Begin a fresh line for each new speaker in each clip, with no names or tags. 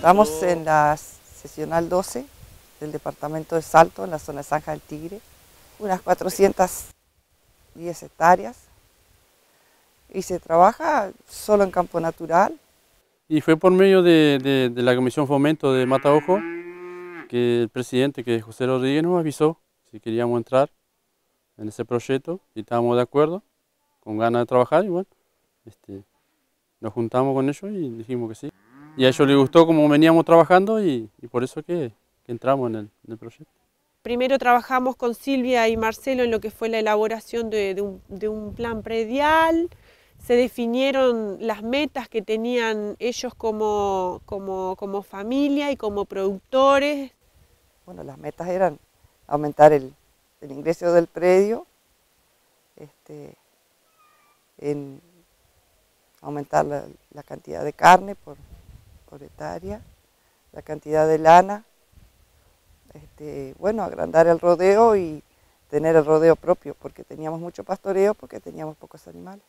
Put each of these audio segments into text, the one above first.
Estamos en la sesional 12 del departamento de Salto, en la zona Zanja del Tigre, unas 410 hectáreas, y se trabaja solo en campo natural.
Y fue por medio de, la Comisión Fomento de Mataojo que el presidente, que José Rodríguez, nos avisó si queríamos entrar en ese proyecto y estábamos de acuerdo, con ganas de trabajar y bueno, este, nos juntamos con ellos y dijimos que sí y a ellos les gustó cómo veníamos trabajando y, por eso que, entramos en el, proyecto.
Primero trabajamos con Silvia y Marcelo en lo que fue la elaboración de, un, plan predial, se definieron las metas que tenían ellos como, como, familia y como productores. Bueno,
las metas eran aumentar el, ingreso del predio, este, aumentar la, la, cantidad de carne por, la cantidad de lana, este, bueno, agrandar el rodeo y tener el rodeo propio, porque teníamos mucho pastoreo, porque teníamos pocos animales.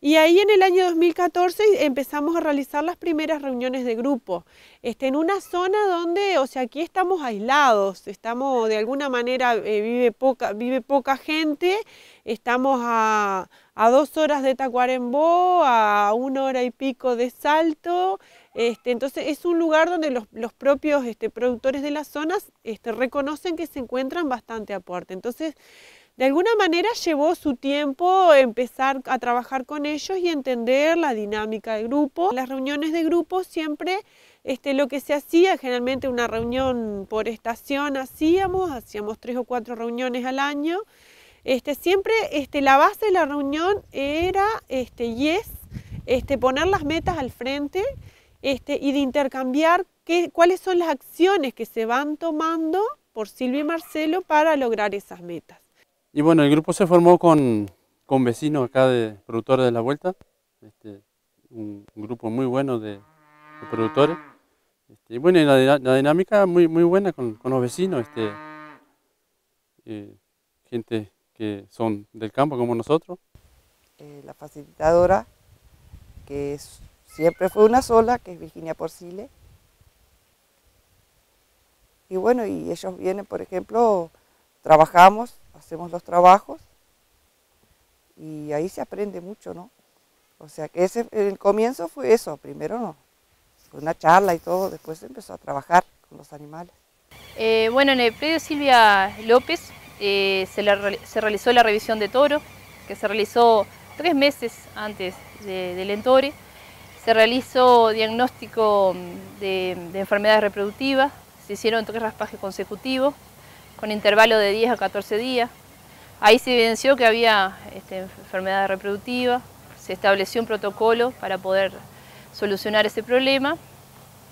Y ahí en el año 2014 empezamos a realizar las primeras reuniones de grupo, este, en una zona donde, o sea, aquí estamos aislados, estamos de alguna manera, eh, vive, poca, vive poca gente, estamos a, a dos horas de Tacuarembó, a una hora y pico de Salto, este, entonces es un lugar donde los, propios este, productores de las zonas este, reconocen que se encuentran bastante aporte. Entonces, de alguna manera llevó su tiempo empezar a trabajar con ellos y entender la dinámica de grupo. Las reuniones de grupo siempre este, lo que se hacía, generalmente una reunión por estación hacíamos, hacíamos tres o cuatro reuniones al año. Este, siempre este, la base de la reunión era este, y es este, poner las metas al frente este, y de intercambiar qué, cuáles son las acciones que se van tomando por Silvia y Marcelo para lograr esas metas.
Y bueno, el grupo se formó con, vecinos acá de productores de la vuelta, este, un, grupo muy bueno de, productores. Este, y bueno, la, dinámica muy, muy buena con, los vecinos, eh, gente que son del campo como nosotros.
Eh, la facilitadora, que es siempre fue una sola, que es Virginia Porcile. Y bueno, y ellos vienen, por ejemplo, trabajamos, hacemos los trabajos y ahí se aprende mucho, ¿no? O sea que ese, el comienzo fue eso, primero no, fue una charla y todo, después empezó a trabajar con los animales.
Eh, bueno, en el predio Silvia López eh, se, realizó la revisión de toro, que se realizó tres meses antes del entore. Se realizó diagnóstico mm, de, enfermedades reproductivas, se hicieron tres raspajes consecutivos con intervalo de 10 a 14 días. Ahí se evidenció que había este, enfermedad reproductiva se estableció un protocolo para poder solucionar ese problema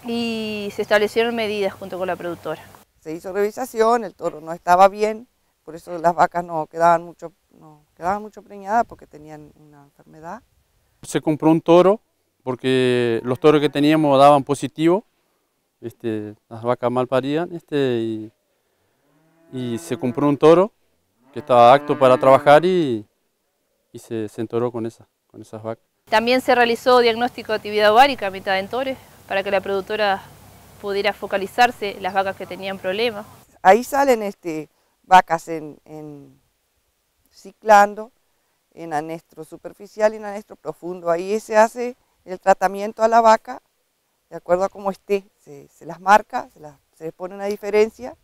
y se establecieron medidas junto con la productora.
Se hizo revisación, el toro no estaba bien, por eso las vacas no quedaban mucho, no quedaban mucho preñadas porque tenían una enfermedad.
Se compró un toro porque los toros que teníamos daban positivo, este, las vacas mal parían, este, y, se compró un toro que estaba apto para trabajar y, se, entoró con, con esas vacas.
También se realizó diagnóstico de actividad ovárica a mitad de entores para que la productora pudiera focalizarse las vacas que tenían problemas.
Ahí salen este, vacas en, en ciclando, en anestro superficial y en anestro profundo. Ahí se hace el tratamiento a la vaca, de acuerdo a cómo esté, se, las marca, se, les pone una diferencia.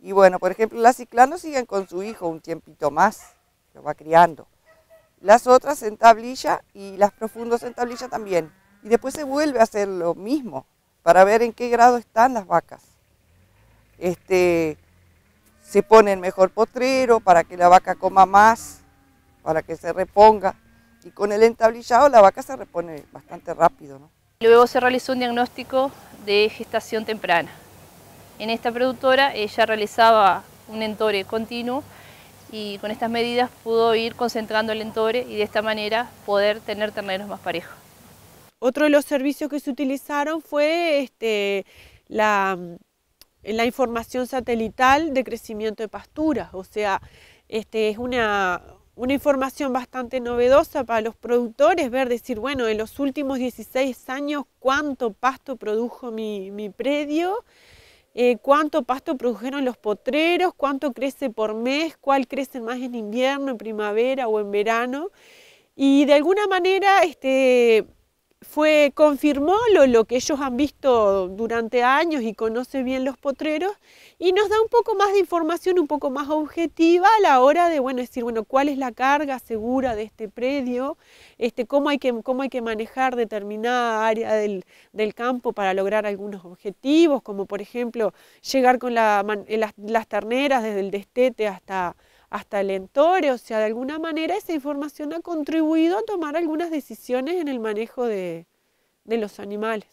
Y bueno, por ejemplo, las ciclanos siguen con su hijo un tiempito más, lo va criando. Las otras en tablilla y las profundos en tablilla también. Y después se vuelve a hacer lo mismo para ver en qué grado están las vacas. Este, se pone el mejor potrero para que la vaca coma más, para que se reponga y con el entablillado la vaca se repone bastante rápido.
Luego se realizó un diagnóstico de gestación temprana. En esta productora ella realizaba un entore continuo y con estas medidas pudo ir concentrando el entore y de esta manera poder tener terneros más parejos.
Otro de los servicios que se utilizaron fue este, la, la información satelital de crecimiento de pasturas, o sea, este, es una, una información bastante novedosa para los productores, ver, decir, bueno, en los últimos 16 años, ¿cuánto pasto produjo mi, predio? Eh, ¿Cuánto pasto produjeron los potreros? ¿Cuánto crece por mes? ¿Cuál crece más en invierno, en primavera o en verano? Y de alguna manera, este, fue, confirmó lo, que ellos han visto durante años y conoce bien los potreros y nos da un poco más de información, un poco más objetiva a la hora de bueno, decir bueno, cuál es la carga segura de este predio, este, cómo, hay que, cómo hay que manejar determinada área del, campo para lograr algunos objetivos, como por ejemplo llegar con eh, las terneras desde el destete hasta hasta el entorno, o sea, de alguna manera esa información ha contribuido a tomar algunas decisiones en el manejo de, los animales.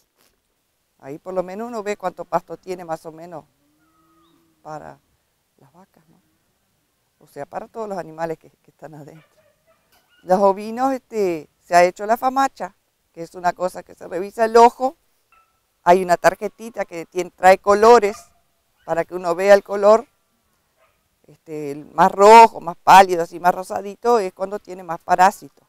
Ahí
por lo menos uno ve cuánto pasto tiene más o menos para las vacas, ¿no? O sea, para todos los animales que, están adentro. Los ovinos, este, se ha hecho la famacha, que es una cosa que se revisa el ojo. Hay una tarjetita que trae colores para que uno vea el color
este, el más rojo, más pálido, así más rosadito, es cuando tiene más parásitos.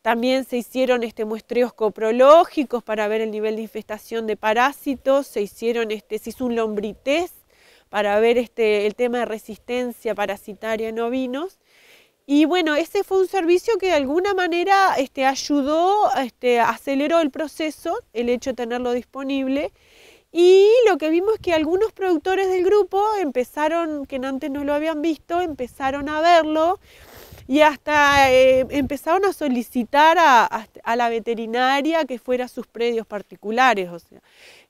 También se hicieron este, muestreos coprológicos para ver el nivel de infestación de parásitos, se, hicieron, este, hizo un lombrités para ver este, el tema de resistencia parasitaria en ovinos. Y bueno, ese fue un servicio que de alguna manera este, ayudó, aceleró el proceso, el hecho de tenerlo disponible. Y lo que vimos es que algunos productores del grupo empezaron, que antes no lo habían visto, empezaron a verlo y hasta eh, empezaron a solicitar a, la veterinaria que fuera a sus predios particulares. O sea,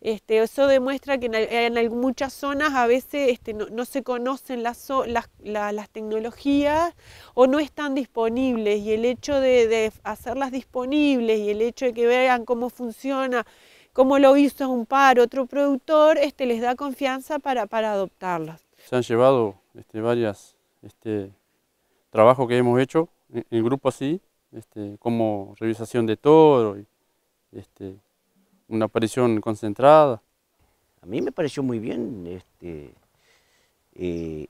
este, eso demuestra que en, muchas zonas a veces este, no, se conocen las, las, las, tecnologías o no están disponibles y el hecho de, hacerlas disponibles y el hecho de que vean cómo funciona cómo lo hizo un par, otro productor, este, les da confianza para, para adoptarlas.
Se han llevado este, varias este, trabajo que hemos hecho en, grupo así, este, como revisación de toro, este, una aparición concentrada. A mí me pareció muy bien este, eh,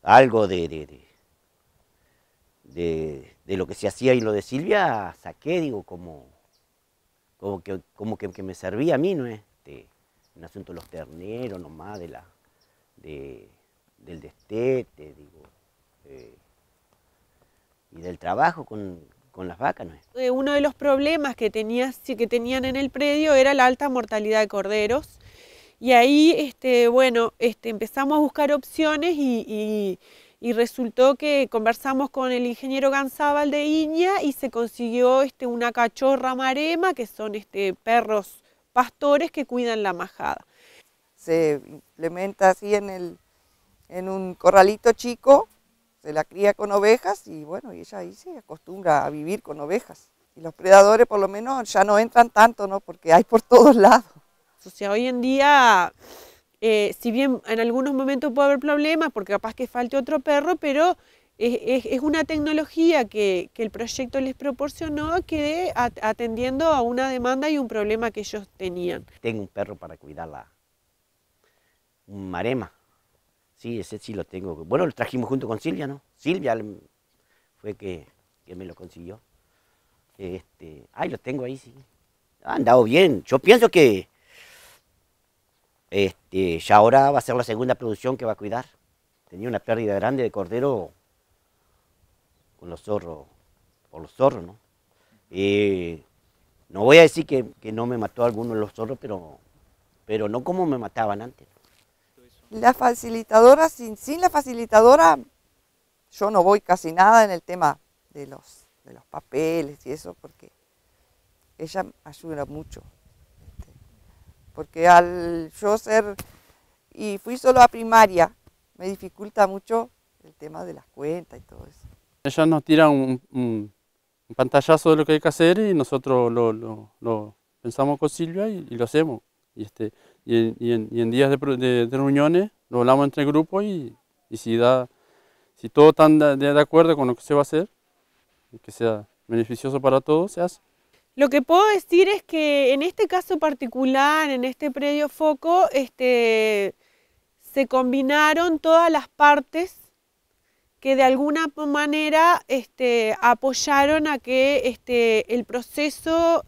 algo de, de, lo que se hacía y lo de Silvia, saqué, digo, como, como que, como que, me servía a mí, ¿no Este, un asunto de los terneros nomás, de la, del destete, digo. Eh, y del trabajo con, las vacas.
Eh, uno de los problemas que, tenía, que tenían en el predio era la alta mortalidad de corderos. Y ahí, este, bueno, este, empezamos a buscar opciones y, resultó que conversamos con el ingeniero Ganzábal de Iña y se consiguió este, una cachorra marema, que son este, perros pastores que cuidan la majada.
Se implementa así en, el, en un corralito chico, se la cría con ovejas y bueno, ella ahí se acostumbra a vivir con ovejas. Y los
predadores por lo menos ya no entran tanto, ¿no? Porque
hay por todos lados.
O sea, hoy en día, eh, si bien en algunos momentos puede haber problemas porque capaz que falte otro perro, pero es, una tecnología que, que, el proyecto les proporcionó que atendiendo a una demanda y un problema que ellos tenían. Tengo un perro para cuidarla,
un marema, Sí, ese sí lo tengo. Bueno, lo trajimos junto con Silvia, ¿no? Silvia fue que, me lo consiguió. Este, ay, lo tengo ahí, sí. Ha andado bien. Yo pienso que este, ya ahora va a ser la segunda producción que va a cuidar. Tenía una pérdida grande de cordero con los zorros, por los zorros, ¿no? Eh, no voy a decir que, no me mató alguno de los zorros, pero, pero no como me mataban antes
la facilitadora, sin, sin la facilitadora, yo no voy casi nada en el tema de los, de los papeles y eso, porque ella ayuda mucho. Este, porque al yo ser, y fui solo a primaria, me dificulta mucho el tema de las cuentas y todo
eso. Ella nos tira un, pantallazo de lo que hay que hacer y nosotros lo, lo, pensamos con Silvia y lo hacemos. Y, este, y, en, días de, reuniones lo hablamos entre grupos y, si, da, si todo está de, acuerdo con lo que se va a hacer, que sea beneficioso para todos, se hace.
Lo que puedo decir es que en este caso particular, en este predio foco, este, se combinaron todas las partes que de alguna manera este, apoyaron a que este, el proceso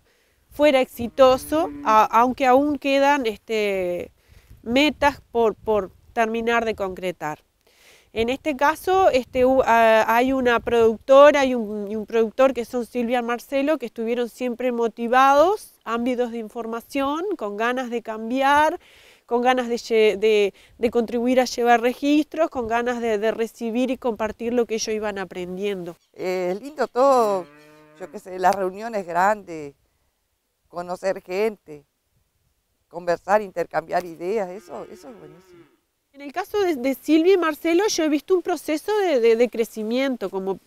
fuera exitoso, aunque aún quedan este, metas por, terminar de concretar. En este caso este, hay una productora y un, productor que son Silvia y Marcelo, que estuvieron siempre motivados, ámbitos de información, con ganas de cambiar, con ganas de, contribuir a llevar registros, con ganas de, recibir y compartir lo que ellos iban aprendiendo. Eh, es lindo todo, yo qué sé,
las reuniones grandes, conocer gente, conversar, intercambiar ideas, eso, eso es
buenísimo. En el caso de, Silvia y Marcelo, yo he visto un proceso de, crecimiento, como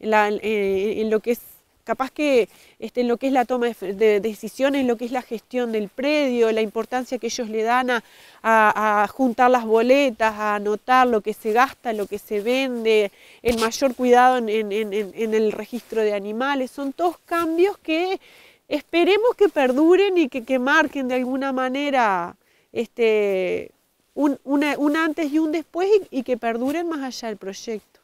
eh, en, lo que es capaz que este, en lo que es la toma de, decisiones, lo que es la gestión del predio, la importancia que ellos le dan a, juntar las boletas, a anotar lo que se gasta, lo que se vende, el mayor cuidado en, en el registro de animales, son todos cambios que Esperemos que perduren y que, marquen de alguna manera este, un, antes y un después y que perduren más allá del proyecto.